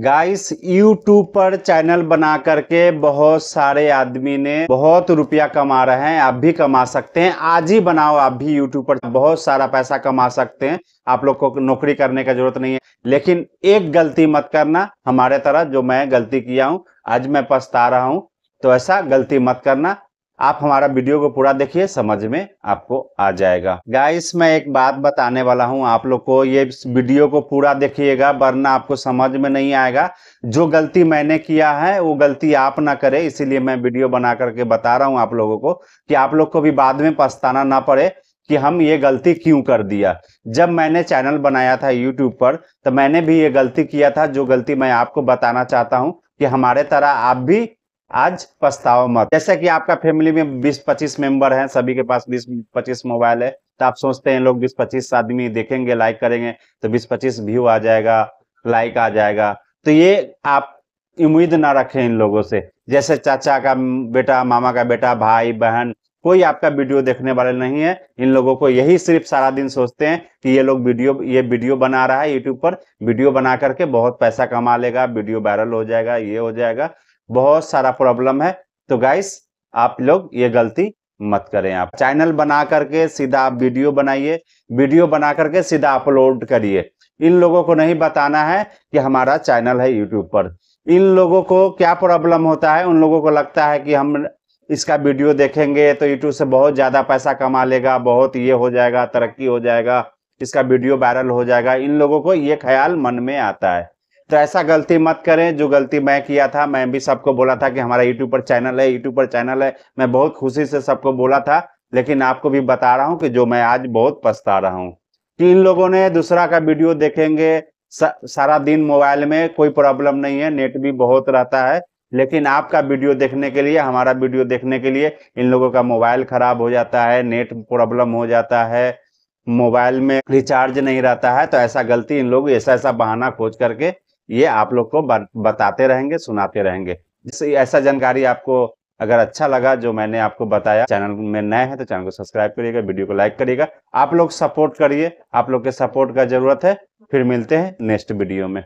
guys YouTube पर channel बना करके बहुत सारे आदमी ने बहुत रुपया कमा रहे हैं आप भी कमा सकते हैं आज ही बनाओ आप भी यूट्यूब पर बहुत सारा पैसा कमा सकते हैं आप लोग को नौकरी करने का जरूरत नहीं है लेकिन एक गलती मत करना हमारे तरह जो मैं गलती किया हूं आज मैं पछता रहा हूं तो ऐसा गलती मत करना आप हमारा वीडियो को पूरा देखिए समझ में आपको आ जाएगा गाइस मैं एक बात बताने वाला हूं आप लोग को ये वीडियो को पूरा देखिएगा वरना आपको समझ में नहीं आएगा जो गलती मैंने किया है वो गलती आप ना करें इसीलिए मैं वीडियो बना करके बता रहा हूं आप लोगों को कि आप लोग को भी बाद में पछताना ना पड़े कि हम ये गलती क्यों कर दिया जब मैंने चैनल बनाया था यूट्यूब पर तो मैंने भी ये गलती किया था जो गलती मैं आपको बताना चाहता हूँ कि हमारे तरह आप भी आज पछताओ मत जैसे कि आपका फैमिली में 20-25 मेंबर हैं सभी के पास 20-25 मोबाइल है तो आप सोचते हैं लोग 20-25 आदमी देखेंगे लाइक करेंगे तो 20-25 व्यू आ जाएगा लाइक आ जाएगा तो ये आप उम्मीद ना रखें इन लोगों से जैसे चाचा का बेटा मामा का बेटा भाई बहन कोई आपका वीडियो देखने वाले नहीं है इन लोगों को यही सिर्फ सारा दिन सोचते हैं कि ये लोग वीडियो ये वीडियो बना रहा है यूट्यूब पर वीडियो बना करके बहुत पैसा कमा लेगा वीडियो वायरल हो जाएगा ये हो जाएगा बहुत सारा प्रॉब्लम है तो गाइस आप लोग ये गलती मत करें आप चैनल बना करके सीधा आप वीडियो बनाइए वीडियो बना करके सीधा अपलोड करिए इन लोगों को नहीं बताना है कि हमारा चैनल है यूट्यूब पर इन लोगों को क्या प्रॉब्लम होता है उन लोगों को लगता है कि हम इसका वीडियो देखेंगे तो यूट्यूब से बहुत ज़्यादा पैसा कमा लेगा बहुत ये हो जाएगा तरक्की हो जाएगा इसका वीडियो वायरल हो जाएगा इन लोगों को ये ख्याल मन में आता है तो ऐसा गलती मत करें जो गलती मैं किया था मैं भी सबको बोला था कि हमारा यूट्यूब पर चैनल है यूट्यूब पर चैनल है मैं बहुत खुशी से सबको बोला था लेकिन आपको भी बता रहा हूँ कि जो मैं आज बहुत पछता रहा हूँ कि इन लोगों ने दूसरा का वीडियो देखेंगे सा, सारा दिन मोबाइल में कोई प्रॉब्लम नहीं है नेट भी बहुत रहता है लेकिन आपका वीडियो देखने के लिए हमारा वीडियो देखने के लिए इन लोगों का मोबाइल खराब हो जाता है नेट प्रॉब्लम हो जाता है मोबाइल में रिचार्ज नहीं रहता है तो ऐसा गलती इन लोग ऐसा ऐसा बहाना खोज करके ये आप लोग को बताते रहेंगे सुनाते रहेंगे जैसे ऐसा जानकारी आपको अगर अच्छा लगा जो मैंने आपको बताया चैनल में नए हैं तो चैनल को सब्सक्राइब करिएगा वीडियो को लाइक करिएगा आप लोग सपोर्ट करिए आप लोग के सपोर्ट का जरूरत है फिर मिलते हैं नेक्स्ट वीडियो में